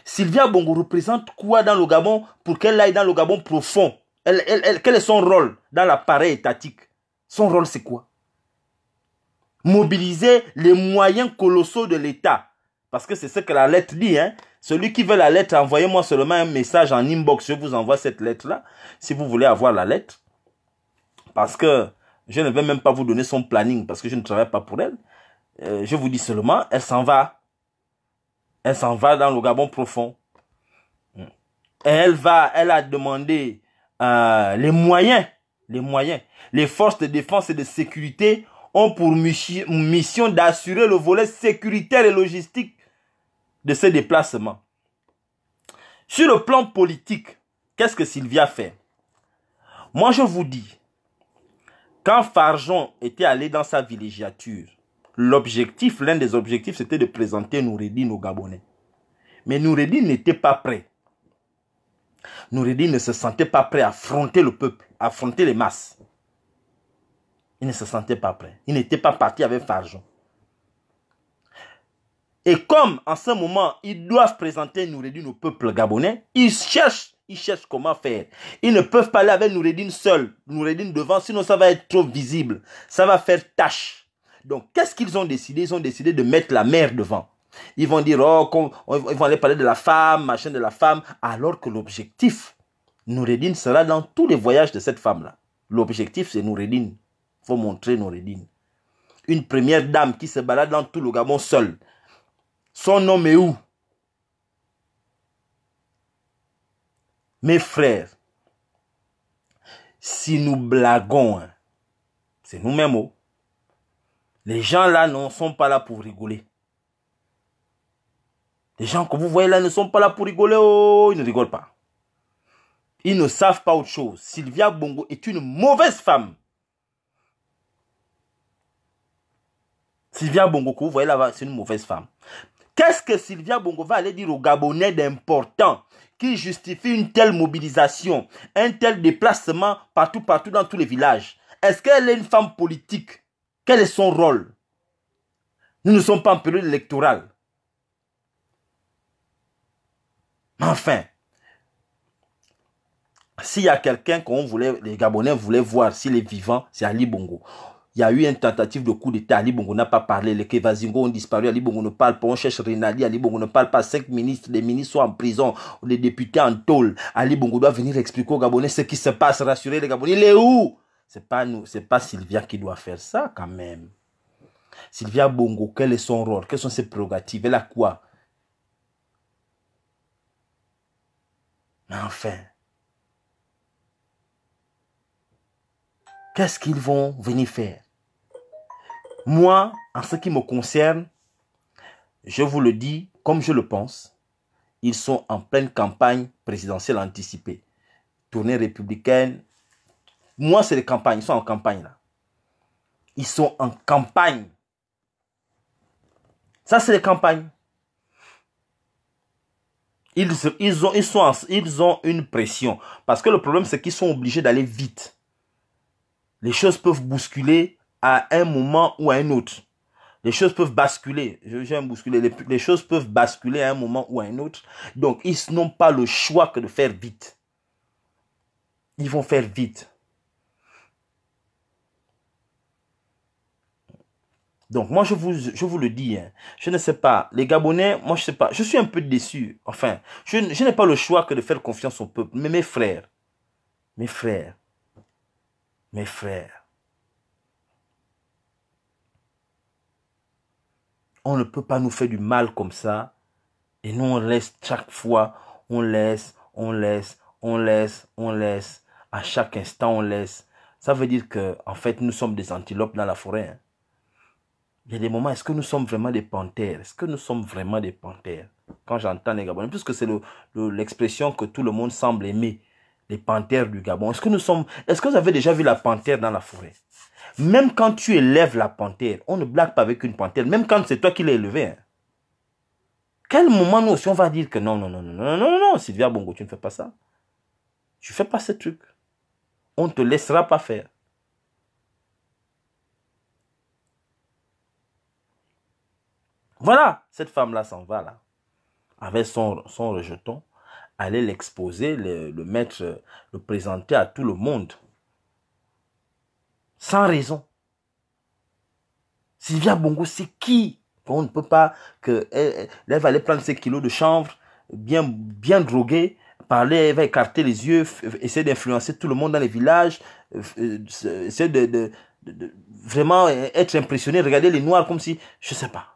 Sylvia Bongo représente quoi dans le Gabon pour qu'elle aille dans le Gabon profond Quel est son rôle dans l'appareil étatique Son rôle, c'est quoi Mobiliser les moyens colossaux de l'État. Parce que c'est ce que la lettre dit. Hein. Celui qui veut la lettre, envoyez-moi seulement un message en inbox. Je vous envoie cette lettre-là, si vous voulez avoir la lettre. Parce que je ne vais même pas vous donner son planning, parce que je ne travaille pas pour elle. Euh, je vous dis seulement, elle s'en va elle s'en va dans le Gabon profond. elle va, elle a demandé euh, les moyens, les moyens. Les forces de défense et de sécurité ont pour mission d'assurer le volet sécuritaire et logistique de ces déplacements. Sur le plan politique, qu'est-ce que Sylvia fait Moi, je vous dis, quand Farjon était allé dans sa villégiature, l'objectif, l'un des objectifs, c'était de présenter Noureddin aux Gabonais. Mais Noureddin n'était pas prêt. Noureddin ne se sentait pas prêt à affronter le peuple, à affronter les masses. Il ne se sentait pas prêt. Il n'était pas parti avec Farjon. Et comme en ce moment, ils doivent présenter Noureddin au peuple gabonais, ils cherchent, ils cherchent comment faire. Ils ne peuvent pas aller avec Noureddin seul, Noureddin devant, sinon ça va être trop visible. Ça va faire tâche. Donc, qu'est-ce qu'ils ont décidé Ils ont décidé de mettre la mère devant. Ils vont dire, oh, ils vont aller parler de la femme, machin de la femme, alors que l'objectif, Noureddin sera dans tous les voyages de cette femme-là. L'objectif, c'est Noureddin. Il faut montrer Noureddin. Une première dame qui se balade dans tout le Gabon seule. Son nom est où Mes frères, si nous blaguons, hein, c'est nous-mêmes, oh. Les gens là ne sont pas là pour rigoler. Les gens que vous voyez là ne sont pas là pour rigoler. Oh, ils ne rigolent pas. Ils ne savent pas autre chose. Sylvia Bongo est une mauvaise femme. Sylvia Bongo, que vous voyez là, c'est une mauvaise femme. Qu'est-ce que Sylvia Bongo va aller dire aux Gabonais d'important qui justifie une telle mobilisation, un tel déplacement partout, partout dans tous les villages Est-ce qu'elle est une femme politique quel est son rôle Nous ne sommes pas en période électorale. Mais enfin, s'il y a quelqu'un qu'on voulait, les Gabonais voulaient voir s'il est vivant, c'est Ali Bongo. Il y a eu une tentative de coup d'État. Ali Bongo n'a pas parlé. Les Kevazingo ont disparu. Ali Bongo ne parle pas. On cherche Renali, Ali Bongo ne parle pas. Cinq ministres, les ministres sont en prison. Les députés en tôle. Ali Bongo doit venir expliquer aux Gabonais ce qui se passe, rassurer les Gabonais. Il est où c'est pas nous, c'est pas Sylvia qui doit faire ça quand même. Sylvia Bongo, quel est son rôle Quelles sont ses prérogatives Elle a quoi Mais enfin, qu'est-ce qu'ils vont venir faire Moi, en ce qui me concerne, je vous le dis comme je le pense, ils sont en pleine campagne présidentielle anticipée. Tournée républicaine, moi, c'est les campagnes. Ils sont en campagne, là. Ils sont en campagne. Ça, c'est les campagnes. Ils, ils, ont, ils, ils ont une pression. Parce que le problème, c'est qu'ils sont obligés d'aller vite. Les choses peuvent bousculer à un moment ou à un autre. Les choses peuvent basculer. J'aime bousculer. les, choses peuvent basculer à un moment ou à un autre. Donc, ils n'ont pas le choix que de faire vite. Ils vont faire vite. Donc moi je vous, je vous le dis, hein. je ne sais pas, les Gabonais, moi je sais pas, je suis un peu déçu. Enfin, je, n'ai pas le choix que de faire confiance au peuple. Mais mes frères, mes frères, mes frères, on ne peut pas nous faire du mal comme ça. Et nous on laisse chaque fois, on laisse, on laisse, on laisse, on laisse. À chaque instant on laisse. Ça veut dire que en fait nous sommes des antilopes dans la forêt. Hein. Il y a des moments, est-ce que nous sommes vraiment des panthères Est-ce que nous sommes vraiment des panthères Quand j'entends les Gabonais, puisque c'est l'expression le, que tout le monde semble aimer, les panthères du Gabon. Est-ce que nous sommes, est-ce que vous avez déjà vu la panthère dans la forêt Même quand tu élèves la panthère, on ne blague pas avec une panthère, même quand c'est toi qui l'as élevée. Hein. Quel moment nous aussi on va dire que non, non, non, non, non, non, non, Sylvia Bongo, tu ne fais pas ça. Tu ne fais pas ce truc. On ne te laissera pas faire. Voilà, cette femme-là s'en va là, avec son, rejeton, aller l'exposer, le, mettre, le présenter à tout le monde. Sans raison. Sylvia Bongo, c'est qui On ne peut pas que elle, va aller prendre ses kilos de chanvre, bien, bien droguée, parler, elle va écarter les yeux, essayer d'influencer tout le monde dans les villages, euh, essayer de, vraiment être impressionné, regarder les noirs comme si, je sais pas.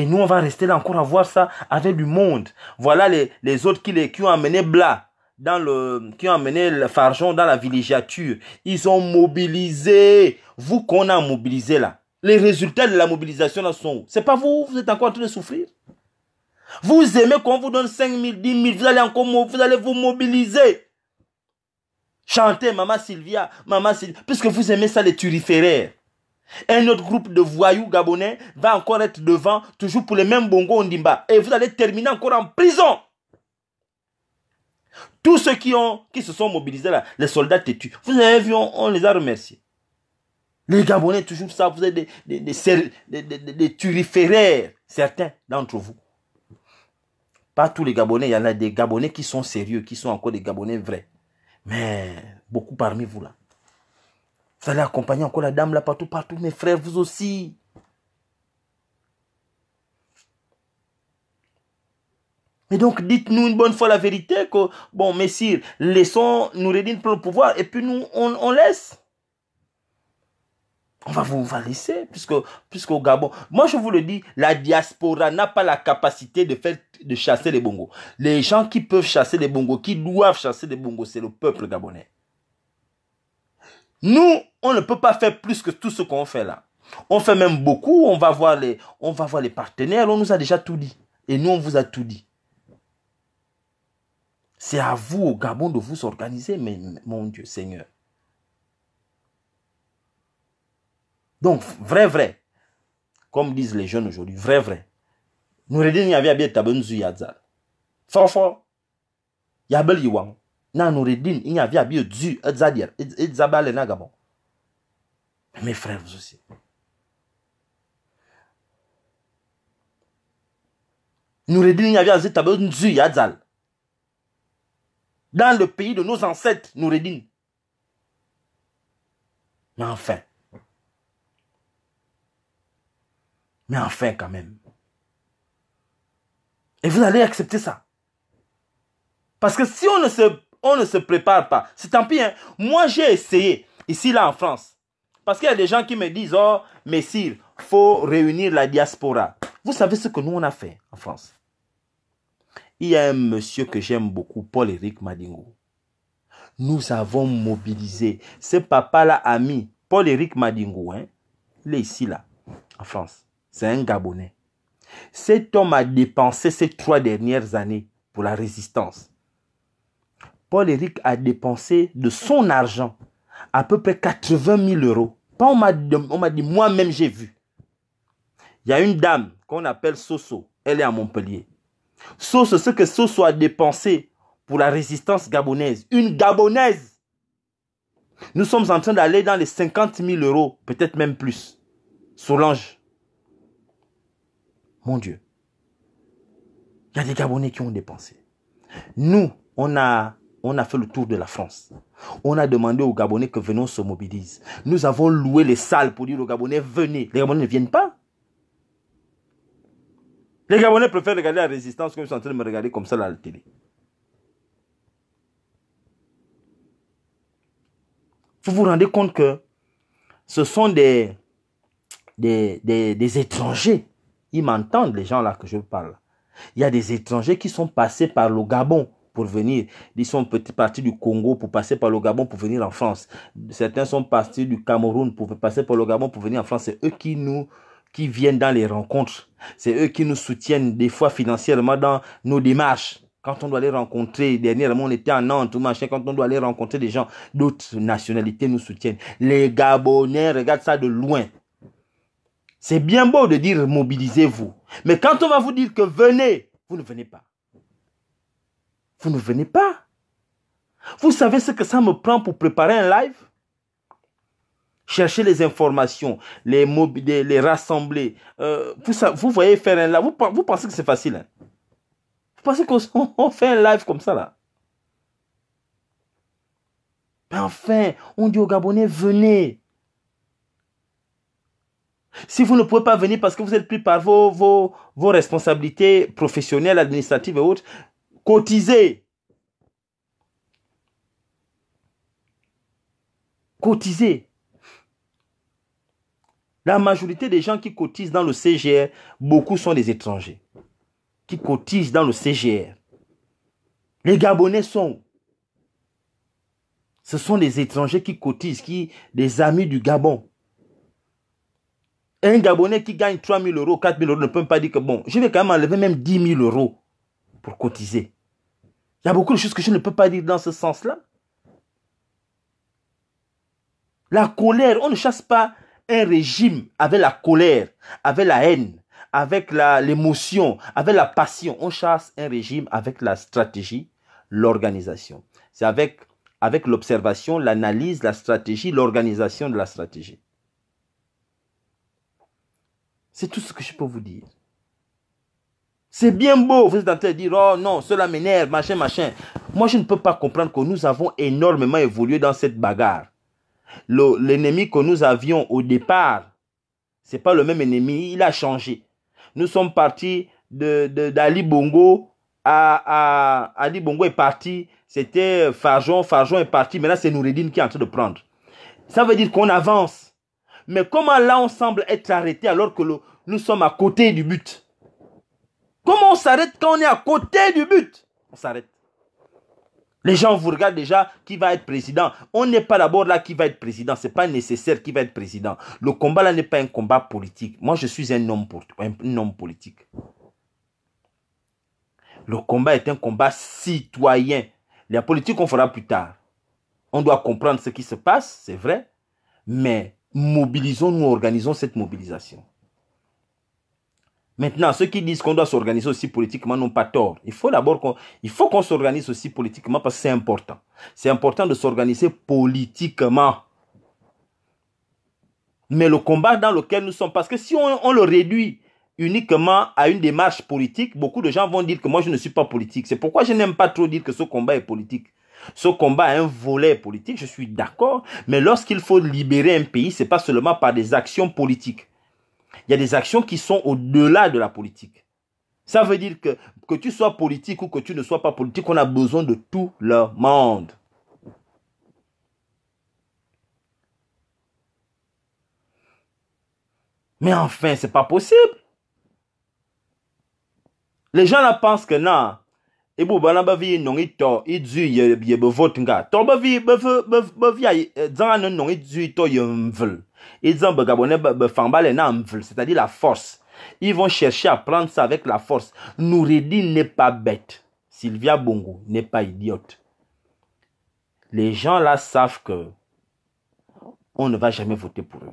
Et nous, on va rester là encore à voir ça avec du monde. Voilà les, les autres qui, les, qui ont amené Blas dans le, qui ont amené le Farjon dans la villégiature. Ils ont mobilisé. Vous qu'on a mobilisé là. Les résultats de la mobilisation là sont où? C'est pas vous, vous êtes encore en train de souffrir. Vous aimez qu'on vous donne 5 000, 10 000, vous allez encore, vous allez vous mobiliser. Chantez, Maman Sylvia, Maman Sylvia, puisque vous aimez ça les turiféraires. Un autre groupe de voyous gabonais va encore être devant, toujours pour les mêmes Bongo Ondimba. Et vous allez terminer encore en prison. Tous ceux qui, ont, qui se sont mobilisés là, les soldats têtus, vous avez vu, on, les a remerciés. Les Gabonais, toujours ça, vous êtes des, des, des turiféraires, certains d'entre vous. Pas tous les Gabonais, il y en a des Gabonais qui sont sérieux, qui sont encore des Gabonais vrais. Mais beaucoup parmi vous là, vous allez accompagner encore la dame là partout, partout, mes frères, vous aussi. Mais donc, dites-nous une bonne fois la vérité que, bon, messire, laissons nous pour le pouvoir et puis nous, on, laisse. On va vous on va laisser, puisque, puisque au Gabon. Moi, je vous le dis, la diaspora n'a pas la capacité de faire, de chasser les bongos. Les gens qui peuvent chasser les bongos, qui doivent chasser les bongos, c'est le peuple gabonais. Nous, on ne peut pas faire plus que tout ce qu'on fait là. On fait même beaucoup, on va voir les, on va voir les partenaires, on nous a déjà tout dit. Et nous, on vous a tout dit. C'est à vous, au Gabon, de vous organiser, mon Dieu, Seigneur. Donc, vrai, vrai, comme disent les jeunes aujourd'hui, vrai, vrai. Nous y avait bien yadzal. Fort, fort. Nan nous y avait bien mes frères aussi. Noureddin y Dans le pays de nos ancêtres, Noureddin. Mais enfin. Mais enfin quand même. Et vous allez accepter ça. Parce que si on ne se, on ne se prépare pas, c'est tant pis. Hein. Moi, j'ai essayé, ici, là, en France. Parce qu'il y a des gens qui me disent, oh, Messire, faut réunir la diaspora. Vous savez ce que nous, on a fait en France. Il y a un monsieur que j'aime beaucoup, Paul-Éric Madingo. Nous avons mobilisé. Ce papa-là ami, Paul-Éric Madingo, hein. il est ici, là, en France. C'est un Gabonais. Cet homme a dépensé ces trois dernières années pour la résistance. Paul-Éric a dépensé de son argent à peu près 80 000 euros on m'a dit, moi-même j'ai vu. Il y a une dame qu'on appelle Soso. Elle est à Montpellier. Soso, ce que Soso a dépensé pour la résistance gabonaise. Une gabonaise. Nous sommes en train d'aller dans les 50 000 euros, peut-être même plus. Solange. Mon Dieu. Il y a des Gabonais qui ont dépensé. Nous, on a on a fait le tour de la France. On a demandé aux Gabonais que venons se mobilise. Nous avons loué les salles pour dire aux Gabonais, venez. Les Gabonais ne viennent pas. Les Gabonais préfèrent regarder la résistance comme ils sont en train de me regarder comme ça à la télé. Vous vous rendez compte que ce sont des, des étrangers. Ils m'entendent, les gens là que je parle. Il y a des étrangers qui sont passés par le Gabon pour venir. Ils sont partis du Congo pour passer par le Gabon pour venir en France. Certains sont partis du Cameroun pour passer par le Gabon pour venir en France. C'est eux qui nous qui viennent dans les rencontres. C'est eux qui nous soutiennent des fois financièrement dans nos démarches. Quand on doit les rencontrer, dernièrement on était en Nantes ou machin, quand on doit aller rencontrer des gens d'autres nationalités nous soutiennent. Les Gabonais regarde ça de loin. C'est bien beau de dire mobilisez-vous. Mais quand on va vous dire que venez, vous ne venez pas. Vous ne venez pas. Vous savez ce que ça me prend pour préparer un live Chercher les informations, les, les rassembler. Euh, vous, voyez faire un live. Vous, pensez que c'est facile. Hein? Vous pensez qu'on fait un live comme ça là Mais ben enfin, on dit aux Gabonais, venez. Si vous ne pouvez pas venir parce que vous êtes pris par vos, vos, vos responsabilités professionnelles, administratives et autres, cotiser. Cotiser. La majorité des gens qui cotisent dans le CGR, beaucoup sont des étrangers qui cotisent dans le CGR. Les Gabonais sont. Ce sont des étrangers qui cotisent, qui, des amis du Gabon. Un Gabonais qui gagne 3 000 euros, 4 000 euros ne peut pas dire que bon, je vais quand même enlever même 10 000 euros pour cotiser. Il y a beaucoup de choses que je ne peux pas dire dans ce sens-là. La colère, on ne chasse pas un régime avec la colère, avec la haine, avec l'émotion, avec la passion. On chasse un régime avec la stratégie, l'organisation. C'est avec, avec l'observation, l'analyse, la stratégie, l'organisation de la stratégie. C'est tout ce que je peux vous dire. C'est bien beau, vous êtes en train de dire, oh non, cela m'énerve, machin, machin. Moi, je ne peux pas comprendre que nous avons énormément évolué dans cette bagarre. L'ennemi que nous avions au départ, c'est pas le même ennemi, il a changé. Nous sommes partis d'Ali de, d'Ali Bongo à, Ali Bongo est parti, c'était Farjon, Farjon est parti, maintenant c'est Noureddin qui est en train de prendre. Ça veut dire qu'on avance. Mais comment là on semble être arrêté alors que nous sommes à côté du but Comment on s'arrête quand on est à côté du but On s'arrête. Les gens vous regardent déjà qui va être président. On n'est pas d'abord là qui va être président. Ce n'est pas nécessaire qui va être président. Le combat là n'est pas un combat politique. Moi, je suis un homme, pour, un homme politique. Le combat est un combat citoyen. La politique, on fera plus tard. On doit comprendre ce qui se passe, c'est vrai. Mais mobilisons-nous, organisons cette mobilisation. Maintenant, ceux qui disent qu'on doit s'organiser aussi politiquement n'ont pas tort. Il faut d'abord qu'on, s'organise aussi politiquement parce que c'est important. C'est important de s'organiser politiquement. Mais le combat dans lequel nous sommes, parce que si on, le réduit uniquement à une démarche politique, beaucoup de gens vont dire que moi je ne suis pas politique. C'est pourquoi je n'aime pas trop dire que ce combat est politique. Ce combat a un volet politique, je suis d'accord, mais lorsqu'il faut libérer un pays, ce n'est pas seulement par des actions politiques. Il y a des actions qui sont au-delà de la politique. Ça veut dire que que tu sois politique ou que tu ne sois pas politique, on a besoin de tout le monde. Mais enfin, c'est pas possible. Les gens la pensent que non. Et bon, ben non, vote eh, non, ils c'est-à-dire la force. Ils vont chercher à prendre ça avec la force. Noureddin n'est pas bête. Sylvia Bongo n'est pas idiote. Les gens là savent que on ne va jamais voter pour eux.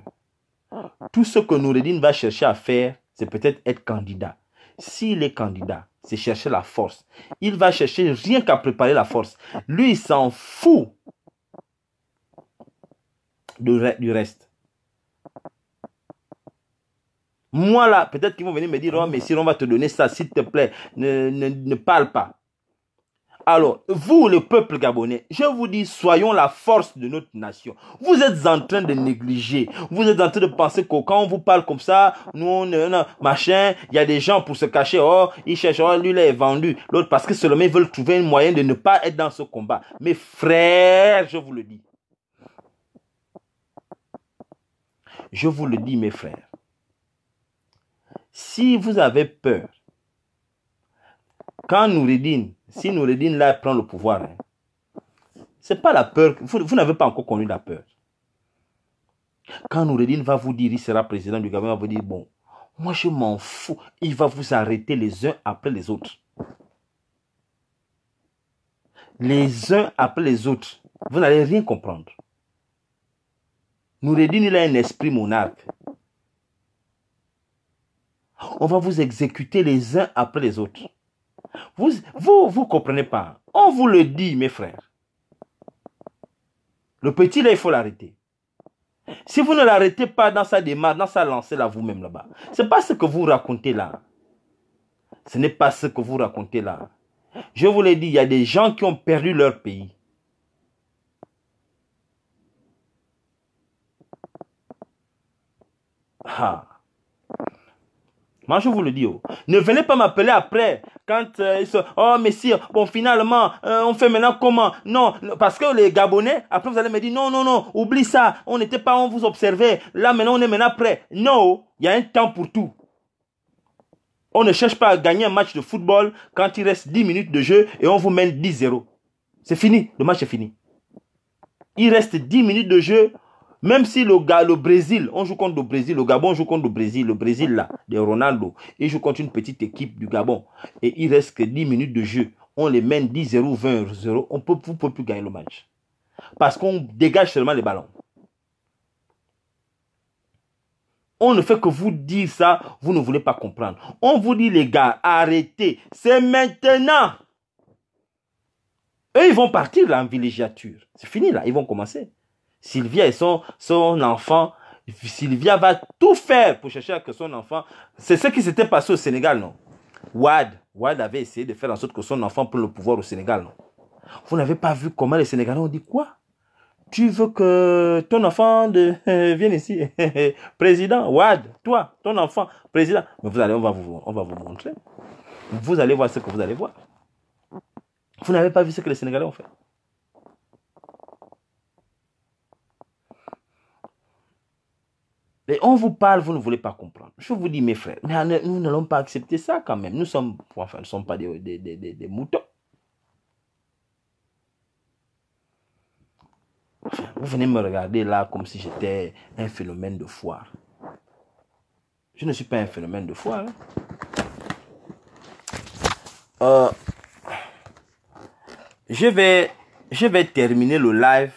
Tout ce que Noureddin va chercher à faire, c'est peut-être être candidat. S'il est candidat, c'est chercher la force. Il va chercher rien qu'à préparer la force. Lui, il s'en fout du reste. Moi là, peut-être qu'ils vont venir me dire, oh mais si on va te donner ça, s'il te plaît, ne, parle pas. Alors, vous, le peuple gabonais, je vous dis, soyons la force de notre nation. Vous êtes en train de négliger. Vous êtes en train de penser que quand on vous parle comme ça, nous, on, machin, il y a des gens pour se cacher. Oh, ils cherchent, oh, lui, il est vendu. L'autre, parce que seulement ils veulent trouver un moyen de ne pas être dans ce combat. Mes frères, je vous le dis. Je vous le dis, mes frères. Si vous avez peur, quand Noureddin, si Noureddin là prend le pouvoir, hein, c'est pas la peur, vous, n'avez pas encore connu la peur. Quand Noureddin va vous dire, il sera président du gouvernement, vous dire, bon, moi je m'en fous, il va vous arrêter les uns après les autres. Les uns après les autres, vous n'allez rien comprendre. Noureddin, il a un esprit monarque on va vous exécuter les uns après les autres. Vous, vous, vous comprenez pas. On vous le dit, mes frères. Le petit, là, il faut l'arrêter. Si vous ne l'arrêtez pas dans sa démarche, dans sa lancée, là, vous-même, là-bas, c'est pas ce que vous racontez là. Ce n'est pas ce que vous racontez là. Je vous l'ai dit, il y a des gens qui ont perdu leur pays. Ah. Moi, je vous le dis. Oh. Ne venez pas m'appeler après. Quand euh, ils se... Oh, messieurs bon, finalement, euh, on fait maintenant comment Non, parce que les Gabonais, après, vous allez me dire, non, non, non, oublie ça. On n'était pas, on vous observait. Là, maintenant, on est maintenant prêt. Non, oh, il y a un temps pour tout. On ne cherche pas à gagner un match de football quand il reste 10 minutes de jeu et on vous mène 10-0. C'est fini, le match est fini. Il reste 10 minutes de jeu, même si le, gars, le Brésil, on joue contre le Brésil, le Gabon joue contre le Brésil, le Brésil là, de Ronaldo, il joue contre une petite équipe du Gabon et il reste que 10 minutes de jeu. On les mène 10-0, 20-0, on peut, vous ne plus gagner le match. Parce qu'on dégage seulement les ballons. On ne fait que vous dire ça, vous ne voulez pas comprendre. On vous dit, les gars, arrêtez, c'est maintenant. Eux, ils vont partir là en villégiature. C'est fini là, ils vont commencer. Sylvia et son, son enfant, Sylvia va tout faire pour chercher à que son enfant... C'est ce qui s'était passé au Sénégal, non Wad, avait essayé de faire en sorte que son enfant prenne le pouvoir au Sénégal, non Vous n'avez pas vu comment les Sénégalais ont dit quoi tu veux que ton enfant vienne ici, président, Wad, toi, ton enfant, président. Mais vous allez, on va on va vous montrer. Vous allez voir ce que vous allez voir. Vous n'avez pas vu ce que les Sénégalais ont fait. on vous parle, vous ne voulez pas comprendre. Je vous dis, mes frères, nous n'allons pas accepter ça quand même. Nous sommes, ne sommes pas des, moutons. vous venez me regarder là comme si j'étais un phénomène de foire. Je ne suis pas un phénomène de foire. Hein. Euh, je, vais, je vais terminer le live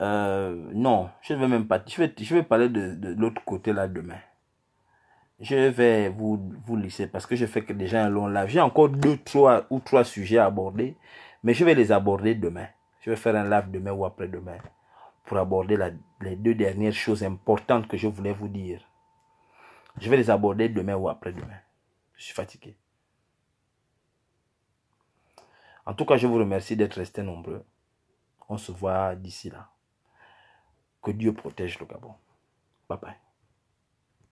euh, non, je ne vais même pas. Je vais, parler de, l'autre côté là demain. Je vais vous, vous parce que je fais déjà un long live. J'ai encore deux, trois ou trois sujets à aborder, mais je vais les aborder demain. Je vais faire un live demain ou après-demain pour aborder les deux dernières choses importantes que je voulais vous dire. Je vais les aborder demain ou après-demain. Je suis fatigué. En tout cas, je vous remercie d'être resté nombreux. On se voit d'ici là. Que Dieu protège le Gabon. Bye bye.